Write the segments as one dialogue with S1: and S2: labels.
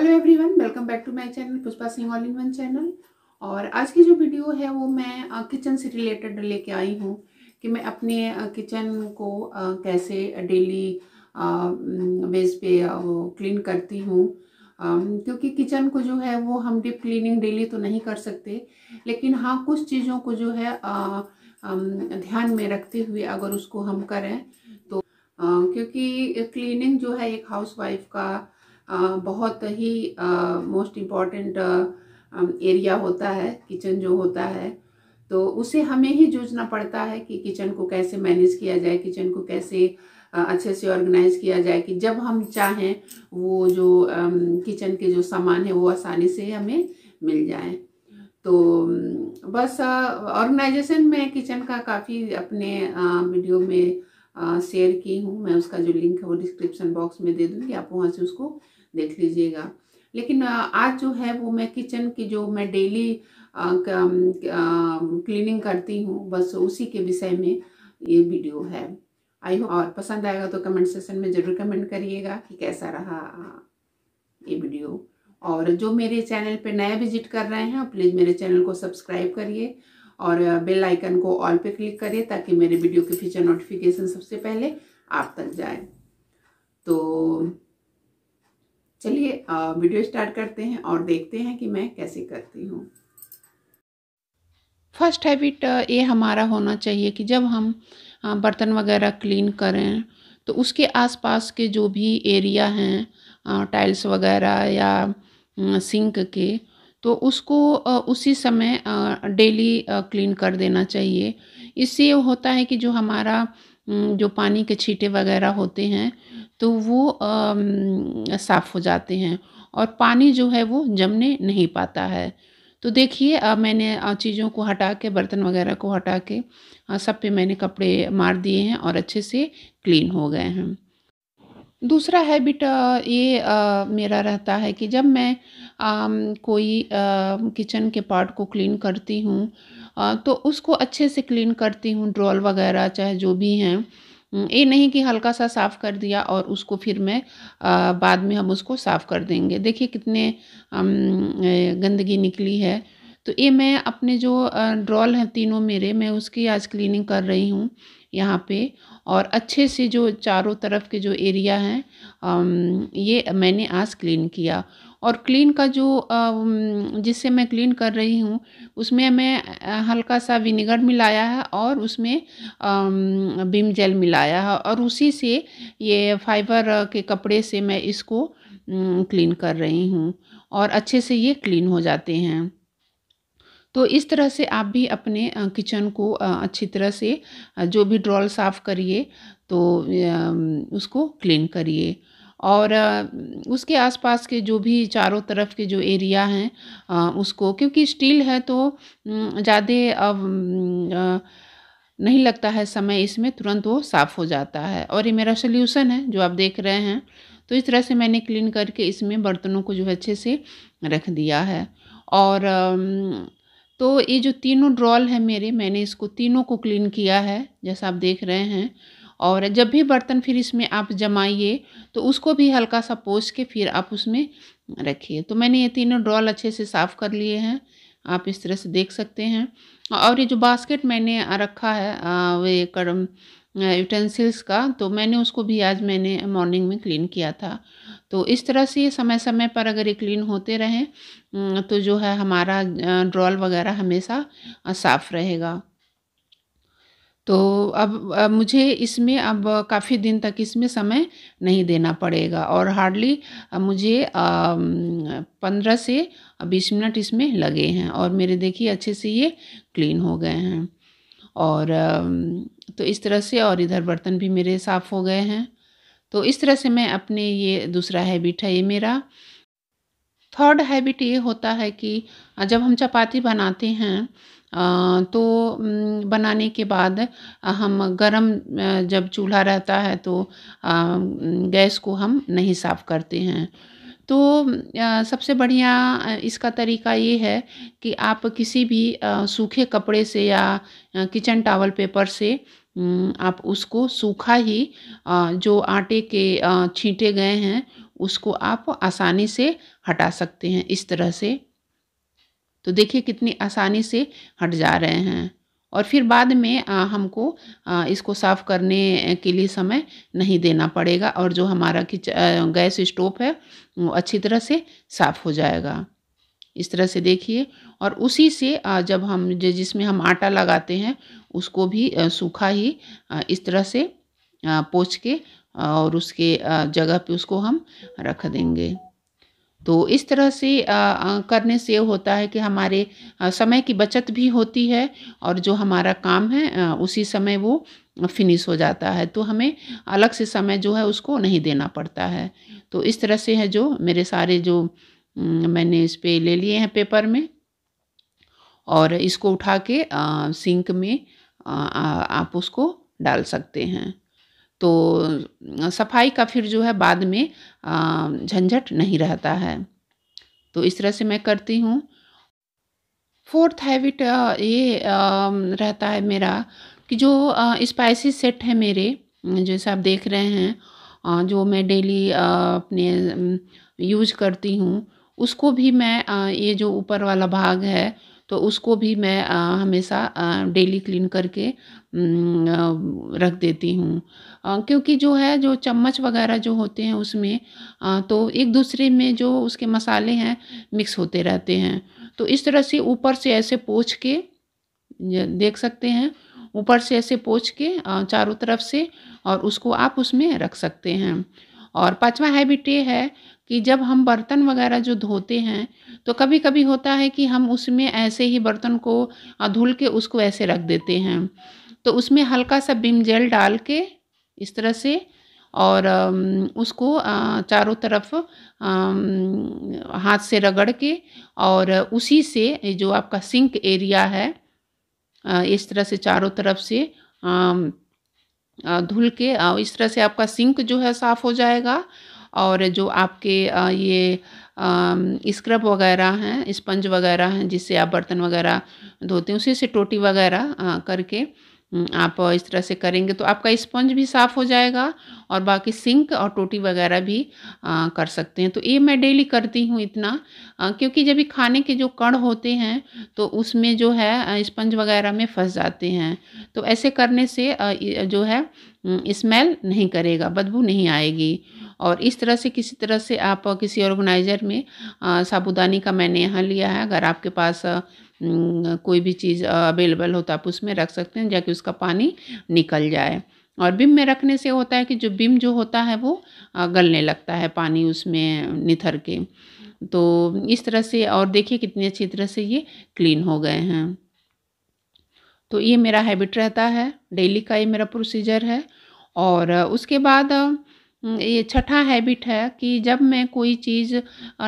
S1: hello everyone welcome back to my channel Pushpa Singh all in one channel और आज की जो वीडियो है वो मैं किचन से रिलेटेड लेके आई हूँ कि मैं अपने किचन को कैसे डेली बेस पे क्लीन करती हूँ क्योंकि किचन को जो है वो हम डीप क्लीनिंग डेली तो नहीं कर सकते लेकिन हाँ कुछ चीज़ों को जो है ध्यान में रखते हुए अगर उसको हम करें तो क्योंकि क्लीनिंग जो है एक हाउस वाइफ का बहुत ही मोस्ट इम्पॉर्टेंट एरिया होता है किचन जो होता है तो उसे हमें ही जूझना पड़ता है कि किचन को कैसे मैनेज किया जाए किचन को कैसे अच्छे से ऑर्गेनाइज किया जाए कि जब हम चाहें वो जो किचन के जो सामान है वो आसानी से हमें मिल जाए तो बस ऑर्गेनाइजेशन में किचन का काफ़ी अपने वीडियो में शेयर की हूँ मैं उसका जो लिंक है वो डिस्क्रिप्शन बॉक्स में दे दूँगी आप वहाँ से उसको देख लीजिएगा लेकिन आज जो है वो मैं किचन की जो मैं डेली क्लीनिंग करती हूँ बस उसी के विषय में ये वीडियो है आई होप और पसंद आएगा तो कमेंट सेक्शन में ज़रूर कमेंट करिएगा कि कैसा रहा ये वीडियो और जो मेरे चैनल पे नए विजिट कर रहे हैं प्लीज़ मेरे चैनल को सब्सक्राइब करिए और बेल आइकन को ऑल पे क्लिक करिए ताकि मेरे वीडियो के फीचर नोटिफिकेशन सबसे पहले आप तक जाए तो चलिए वीडियो स्टार्ट करते हैं और देखते हैं कि मैं कैसे करती हूँ फर्स्ट हैबिट ये हमारा होना चाहिए कि जब हम बर्तन वगैरह क्लीन करें तो उसके आसपास के जो भी एरिया हैं टाइल्स वगैरह या सिंक के तो उसको उसी समय डेली क्लीन कर देना चाहिए इससे होता है कि जो हमारा जो पानी के छींटे वगैरह होते हैं तो वो साफ़ हो जाते हैं और पानी जो है वो जमने नहीं पाता है तो देखिए अब मैंने चीज़ों को हटा के बर्तन वगैरह को हटा के सब पे मैंने कपड़े मार दिए हैं और अच्छे से क्लीन हो गए हैं दूसरा हैबिट ये आ, मेरा रहता है कि जब मैं आ, कोई किचन के पार्ट को क्लीन करती हूँ तो उसको अच्छे से क्लीन करती हूँ ड्रॉल वगैरह चाहे जो भी हैं ये नहीं कि हल्का सा साफ़ कर दिया और उसको फिर मैं आ, बाद में हम उसको साफ़ कर देंगे देखिए कितने गंदगी निकली है तो ये मैं अपने जो ड्रॉल हैं तीनों मेरे मैं उसकी आज क्लीनिंग कर रही हूँ यहाँ पे और अच्छे से जो चारों तरफ के जो एरिया हैं ये मैंने आज क्लीन किया और क्लीन का जो जिससे मैं क्लीन कर रही हूँ उसमें मैं हल्का सा विनेगर मिलाया है और उसमें बिम जेल मिलाया है और उसी से ये फाइबर के कपड़े से मैं इसको क्लीन कर रही हूँ और अच्छे से ये क्लीन हो जाते हैं तो इस तरह से आप भी अपने किचन को अच्छी तरह से जो भी ड्रॉल साफ़ करिए तो उसको क्लीन करिए और उसके आसपास के जो भी चारों तरफ के जो एरिया हैं उसको क्योंकि स्टील है तो ज़्यादा अब नहीं लगता है समय इसमें तुरंत वो साफ़ हो जाता है और ये मेरा सोल्यूसन है जो आप देख रहे हैं तो इस तरह से मैंने क्लीन करके इसमें बर्तनों को जो है अच्छे से रख दिया है और तो ये जो तीनों ड्रॉल है मेरे मैंने इसको तीनों को क्लीन किया है जैसा आप देख रहे हैं और जब भी बर्तन फिर इसमें आप जमाइए तो उसको भी हल्का सा पोस के फिर आप उसमें रखिए तो मैंने ये तीनों ड्रॉल अच्छे से साफ़ कर लिए हैं आप इस तरह से देख सकते हैं और ये जो बास्केट मैंने रखा है वे करम यूटेंसिल्स का तो मैंने उसको भी आज मैंने मॉर्निंग में क्लीन किया था तो इस तरह से समय समय पर अगर ये क्लीन होते रहें तो जो है हमारा ड्रॉल वगैरह हमेशा साफ़ रहेगा तो अब अब मुझे इसमें अब काफ़ी दिन तक इसमें समय नहीं देना पड़ेगा और हार्डली मुझे पंद्रह से बीस मिनट इसमें लगे हैं और मेरे देखिए अच्छे से ये क्लीन हो गए हैं और तो इस तरह से और इधर बर्तन भी मेरे साफ़ हो गए हैं तो इस तरह से मैं अपने ये दूसरा हैबिट है ये मेरा थर्ड हैबिट ये होता है कि जब हम चपाती बनाते हैं तो बनाने के बाद हम गर्म जब चूल्हा रहता है तो गैस को हम नहीं साफ़ करते हैं तो सबसे बढ़िया इसका तरीका ये है कि आप किसी भी सूखे कपड़े से या किचन टावल पेपर से आप उसको सूखा ही जो आटे के छींटे गए हैं उसको आप आसानी से हटा सकते हैं इस तरह से तो देखिए कितनी आसानी से हट जा रहे हैं और फिर बाद में आ, हमको आ, इसको साफ़ करने के लिए समय नहीं देना पड़ेगा और जो हमारा किच गैस स्टोव है वो अच्छी तरह से साफ़ हो जाएगा इस तरह से देखिए और उसी से आ, जब हम जिसमें हम आटा लगाते हैं उसको भी सूखा ही इस तरह से पोछ के और उसके जगह पे उसको हम रख देंगे तो इस तरह से करने से होता है कि हमारे समय की बचत भी होती है और जो हमारा काम है उसी समय वो फिनिश हो जाता है तो हमें अलग से समय जो है उसको नहीं देना पड़ता है तो इस तरह से है जो मेरे सारे जो मैंने इस पर ले लिए हैं पेपर में और इसको उठा के सिंक में आप उसको डाल सकते हैं तो सफाई का फिर जो है बाद में झंझट नहीं रहता है तो इस तरह से मैं करती हूँ फोर्थ हैबिट ये रहता है मेरा कि जो स्पाइसी सेट है मेरे जैसे आप देख रहे हैं जो मैं डेली अपने यूज करती हूँ उसको भी मैं ये जो ऊपर वाला भाग है तो उसको भी मैं हमेशा डेली क्लीन करके रख देती हूँ क्योंकि जो है जो चम्मच वगैरह जो होते हैं उसमें तो एक दूसरे में जो उसके मसाले हैं मिक्स होते रहते हैं तो इस तरह से ऊपर से ऐसे पोछ के देख सकते हैं ऊपर से ऐसे पोछ के चारों तरफ से और उसको आप उसमें रख सकते हैं और पाँचवा हैबिट ये है कि जब हम बर्तन वगैरह जो धोते हैं तो कभी कभी होता है कि हम उसमें ऐसे ही बर्तन को धुल के उसको ऐसे रख देते हैं तो उसमें हल्का सा बिम जेल डाल के इस तरह से और उसको चारों तरफ हाथ से रगड़ के और उसी से जो आपका सिंक एरिया है इस तरह से चारों तरफ से धुल के इस तरह से आपका सिंक जो है साफ़ हो जाएगा और जो आपके ये स्क्रब वगैरह हैं स्पंज वगैरह हैं जिससे आप बर्तन वगैरह धोते हैं उसी से टोटी वगैरह करके आप इस तरह से करेंगे तो आपका स्पंज भी साफ़ हो जाएगा और बाकी सिंक और टोटी वगैरह भी आ, कर सकते हैं तो ये मैं डेली करती हूँ इतना आ, क्योंकि जब खाने के जो कण होते हैं तो उसमें जो है स्पंज वगैरह में फंस जाते हैं तो ऐसे करने से आ, जो है स्मेल नहीं करेगा बदबू नहीं आएगी और इस तरह से किसी तरह से आप किसी ऑर्गेनाइज़र में साबुदानी का मैंने यहाँ लिया है अगर आपके पास कोई भी चीज़ अवेलेबल हो तो आप उसमें रख सकते हैं जाके उसका पानी निकल जाए और बिम में रखने से होता है कि जो बिम जो होता है वो गलने लगता है पानी उसमें निथर के तो इस तरह से और देखिए कितनी अच्छी तरह से ये क्लीन हो गए हैं तो ये मेरा हैबिट रहता है डेली का ये मेरा प्रोसीजर है और उसके बाद हम्म, ये छठा हैबिट है कि जब मैं कोई चीज़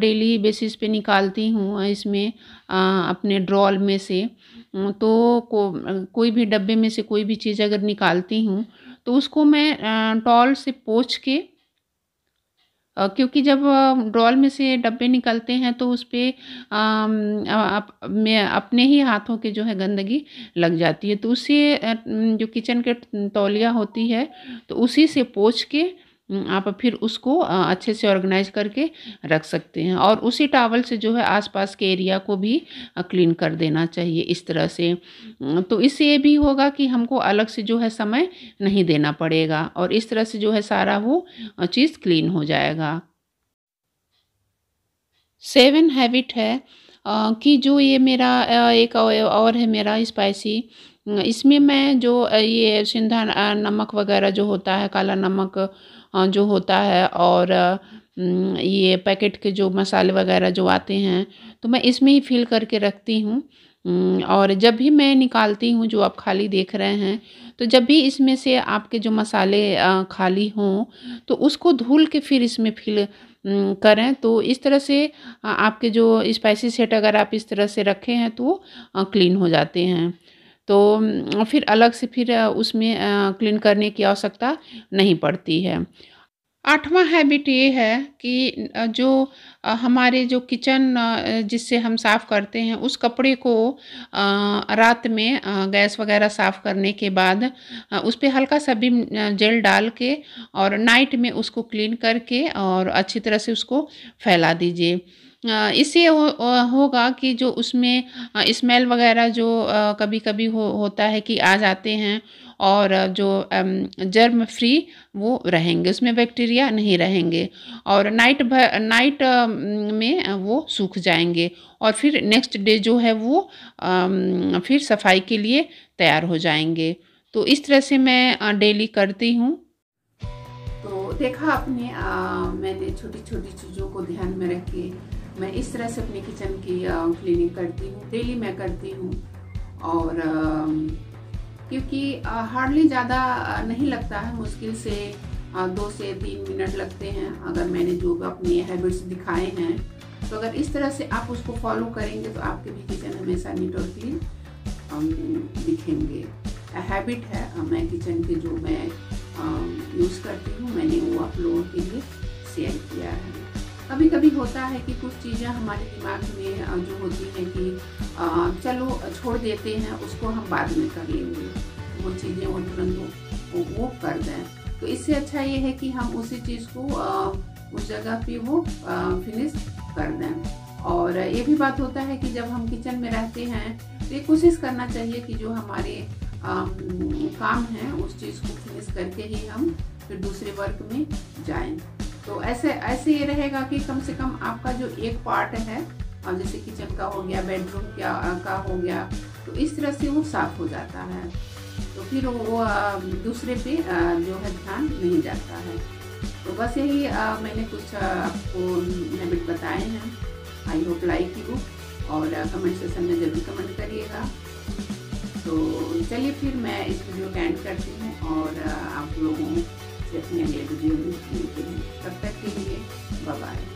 S1: डेली बेसिस पे निकालती हूँ इसमें अपने ड्रॉल में से हम्म, तो को, कोई भी डब्बे में से कोई भी चीज़ अगर निकालती हूँ तो उसको मैं टॉल से पोछ के क्योंकि जब ड्रॉल में से डब्बे निकलते हैं तो उस पर अपने ही हाथों के जो है गंदगी लग जाती है तो उसी जो किचन के तौलिया होती है तो उसी से पोछ के आप फिर उसको अच्छे से ऑर्गेनाइज करके रख सकते हैं और उसी टावल से जो है आसपास के एरिया को भी क्लीन कर देना चाहिए इस तरह से तो इससे ये भी होगा कि हमको अलग से जो है समय नहीं देना पड़ेगा और इस तरह से जो है सारा वो चीज़ क्लीन हो जाएगा सेवन हैबिट है कि जो ये मेरा एक और है मेरा स्पाइसी इसमें मैं जो ये सिंधा नमक वगैरह जो होता है काला नमक जो होता है और ये पैकेट के जो मसाले वगैरह जो आते हैं तो मैं इसमें ही फिल करके रखती हूँ और जब भी मैं निकालती हूँ जो आप खाली देख रहे हैं तो जब भी इसमें से आपके जो मसाले खाली हों तो उसको धुल के फिर इसमें फिल करें तो इस तरह से आपके जो स्पाइसी सेट अगर आप इस तरह से रखे हैं तो क्लीन हो जाते हैं तो फिर अलग से फिर उसमें क्लीन करने की आवश्यकता नहीं पड़ती है आठवां हैबिट ये है कि जो हमारे जो किचन जिससे हम साफ़ करते हैं उस कपड़े को रात में गैस वगैरह साफ़ करने के बाद उस पर हल्का सा भी जेल डाल के और नाइट में उसको क्लीन करके और अच्छी तरह से उसको फैला दीजिए इससे हो, होगा कि जो उसमें स्मेल वगैरह जो कभी कभी हो होता है कि आ जाते हैं और जो जर्म फ्री वो रहेंगे उसमें बैक्टीरिया नहीं रहेंगे और नाइट भर नाइट में वो सूख जाएंगे और फिर नेक्स्ट डे जो है वो फिर सफाई के लिए तैयार हो जाएंगे तो इस तरह से मैं डेली करती हूँ तो देखा आपने मैंने छोटी छोटी चीज़ों को ध्यान में रख के मैं इस तरह से अपनी किचन की क्लीनिंग करती हूँ डेली मैं करती हूँ और क्योंकि हार्डली ज़्यादा नहीं लगता है मुश्किल से दो से तीन मिनट लगते हैं अगर मैंने जो भी अपने हैबिट्स दिखाए हैं तो अगर इस तरह से आप उसको फॉलो करेंगे तो आपके भी किचन हमेशा नीट और क्लीन दिखेंगे हैबिट है मैं किचन के जो मैं यूज़ करती हूँ मैंने वो आप लोगों के लिए शेयर किया है कभी कभी होता है कि कुछ चीज़ें हमारे दिमाग में जो होती हैं कि चलो छोड़ देते हैं उसको हम बाद में कर लेंगे वो चीज़ें और तुरंत वो कर दें तो इससे अच्छा ये है कि हम उसी चीज़ को उस जगह पे वो फिनिश कर दें और ये भी बात होता है कि जब हम किचन में रहते हैं तो ये कोशिश करना चाहिए कि जो हमारे काम है उस चीज़ को फिनिश करके ही हम फिर दूसरे वर्क में जाएं तो ऐसे ऐसे ये रहेगा कि कम से कम आपका जो एक पार्ट है और जैसे किचन का हो गया बेडरूम क्या का हो गया तो इस तरह से वो साफ हो जाता है तो फिर वो दूसरे पे जो है ध्यान नहीं जाता है तो बस यही मैंने कुछ आपको हैबिट बताए हैं आई होप लाइक यू और कमेंट सेक्शन में ज़रूर कमेंट करिएगा तो चलिए फिर मैं इस वीडियो को एंड करती हूँ और आप लोगों जैसे मैं मेरे बुजुर्ग की करती हुए बाबा